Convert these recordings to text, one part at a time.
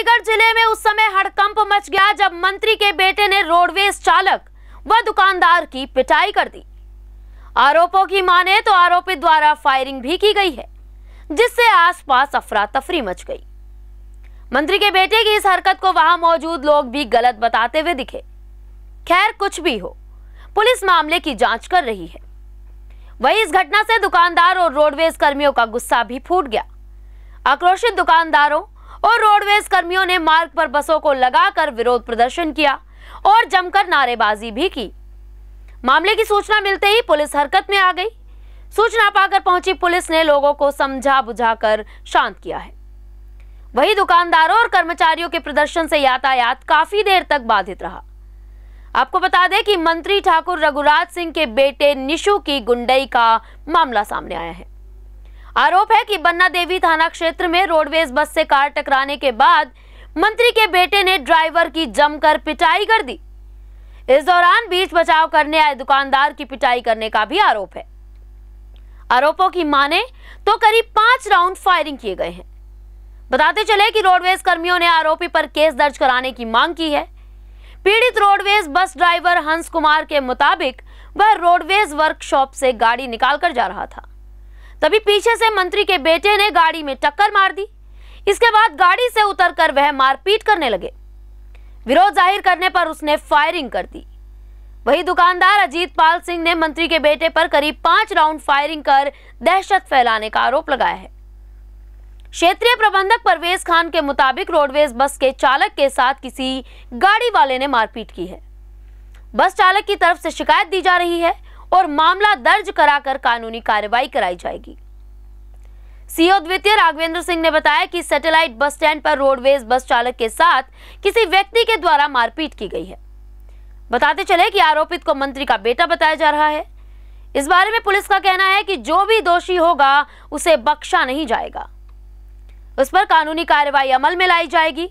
अलीगढ़ जिले में उस समय हड़कंप मच गया जब मंत्री के बेटे ने रोडवेज चालक व दुकानदार की पिटाई कर दी आरोपों की माने तो आरोपी द्वारा फायरिंग भी की गई है जिससे आसपास अफरा तफरी मच गई मंत्री के बेटे की इस हरकत को वहां मौजूद लोग भी गलत बताते हुए दिखे खैर कुछ भी हो पुलिस मामले की जांच कर रही है वहीं इस घटना से दुकानदार और रोडवेज कर्मियों का गुस्सा भी फूट गया आक्रोशित दुकानदारों और रोडवेज कर्मियों ने मार्ग पर बसों को लगाकर विरोध प्रदर्शन किया और जमकर नारेबाजी भी की मामले की सूचना मिलते ही पुलिस हरकत में आ गई सूचना पाकर पहुंची पुलिस ने लोगों को समझा बुझाकर शांत किया है वही दुकानदारों और कर्मचारियों के प्रदर्शन से यातायात काफी देर तक बाधित रहा आपको बता दें कि मंत्री ठाकुर रघुराज सिंह के बेटे निशु की गुंडई का मामला सामने आया है आरोप है कि बन्ना देवी थाना क्षेत्र में रोडवेज बस से कार टकराने के बाद मंत्री के बेटे ने ड्राइवर की जमकर पिटाई कर दी इस दौरान बीच बचाव करने आए दुकानदार की पिटाई करने का भी आरोप है आरोपों की माने तो करीब पांच राउंड फायरिंग किए गए हैं बताते चले कि रोडवेज कर्मियों ने आरोपी पर केस दर्ज कराने की मांग की है पीड़ित रोडवेज बस ड्राइवर हंस कुमार के मुताबिक वह रोडवेज वर्कशॉप से गाड़ी निकालकर जा रहा था तभी पीछे से मंत्री के बेटे ने गाड़ी में टक्कर मार दी इसके बाद गाड़ी से उतरकर वह मारपीट करने लगे विरोध जाहिर करने पर उसने फायरिंग कर दी वही दुकानदार अजीत पाल सिंह ने मंत्री के बेटे पर करीब पांच राउंड फायरिंग कर दहशत फैलाने का आरोप लगाया है क्षेत्रीय प्रबंधक परवेज खान के मुताबिक रोडवेज बस के चालक के साथ किसी गाड़ी वाले ने मारपीट की है बस चालक की तरफ से शिकायत दी जा रही है और मामला दर्ज कराकर कानूनी कार्रवाई कराई जाएगी सीओ द्वितीय राघवेंद्र सिंह ने बताया कि सैटेलाइट बस स्टैंड पर रोडवेज बस चालक के साथ किसी व्यक्ति के द्वारा मारपीट की गई है बताते चले कि आरोपित को मंत्री का बेटा बताया जा रहा है इस बारे में पुलिस का कहना है कि जो भी दोषी होगा उसे बख्शा नहीं जाएगा उस पर कानूनी कार्रवाई अमल में लाई जाएगी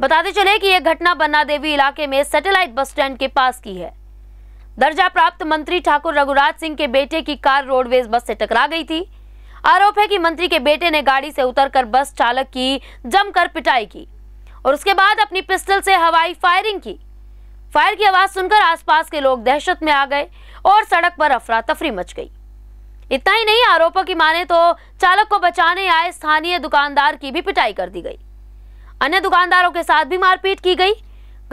बताते चले कि यह घटना बन्ना देवी इलाके में सैटेलाइट बस स्टैंड के पास की है दर्जा प्राप्त मंत्री ठाकुर रघुराज सिंह के बेटे की कार रोडवेज बस से टकरा गई थी आरोप है कि मंत्री के बेटे ने गाड़ी से उतरकर बस चालक की जमकर पिटाई की और उसके बाद अपनी पिस्टल से हवाई फायरिंग की फायर की आवाज सुनकर आसपास के लोग दहशत में आ गए और सड़क पर अफरा तफरी मच गई इतना ही नहीं आरोपों की माने तो चालक को बचाने आए स्थानीय दुकानदार की भी पिटाई कर दी गई अन्य दुकानदारों के साथ भी मारपीट की गई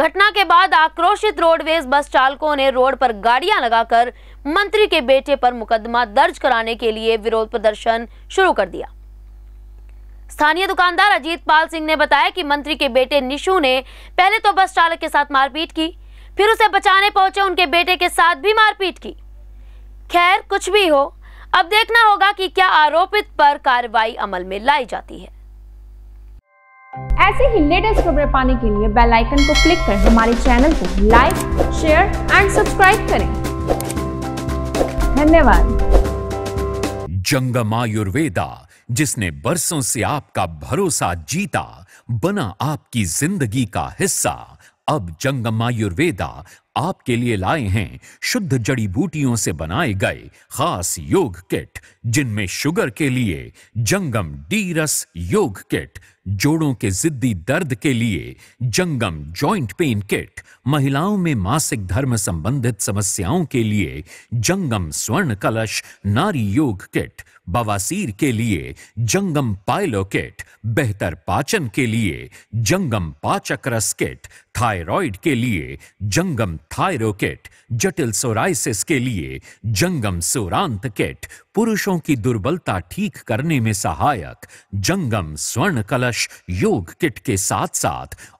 घटना के बाद आक्रोशित रोडवेज बस चालकों ने रोड पर गाड़ियां लगाकर मंत्री के बेटे पर मुकदमा दर्ज कराने के लिए विरोध प्रदर्शन शुरू कर दिया स्थानीय दुकानदार अजीत पाल सिंह ने बताया कि मंत्री के बेटे निशु ने पहले तो बस चालक के साथ मारपीट की फिर उसे बचाने पहुंचे उनके बेटे के साथ भी मारपीट की खैर कुछ भी हो अब देखना होगा कि क्या आरोपित पर कार्रवाई अमल में लाई जाती है ऐसे ही लेटेस्ट खबरें पाने के लिए बेल आइकन को क्लिक करें हमारे चैनल को लाइक शेयर एंड सब्सक्राइब करें धन्यवाद जंगम आयुर्वेदा जिसने बरसों से आपका भरोसा जीता बना आपकी जिंदगी का हिस्सा अब जंगम आयुर्वेदा आपके लिए लाए हैं शुद्ध जड़ी बूटियों से बनाए गए खास योग किट जिनमें शुगर के लिए जंगम डीरस योग किट जोड़ों के जिद्दी दर्द के लिए जंगम जॉइंट पेन किट महिलाओं में मासिक धर्म संबंधित समस्याओं के लिए जंगम स्वर्ण कलश नारी योग किट बवासीर के लिए जंगम पाइलो किट बेहतर पाचन के लिए जंगम पाचक रस किट थायरॉइड के लिए जंगम थायरो किट जटिल सोराइसिस के लिए जंगम सोरांत किट पुरुषों की दुर्बलता ठीक करने में सहायक जंगम स्वर्ण कलश योग किट के साथ साथ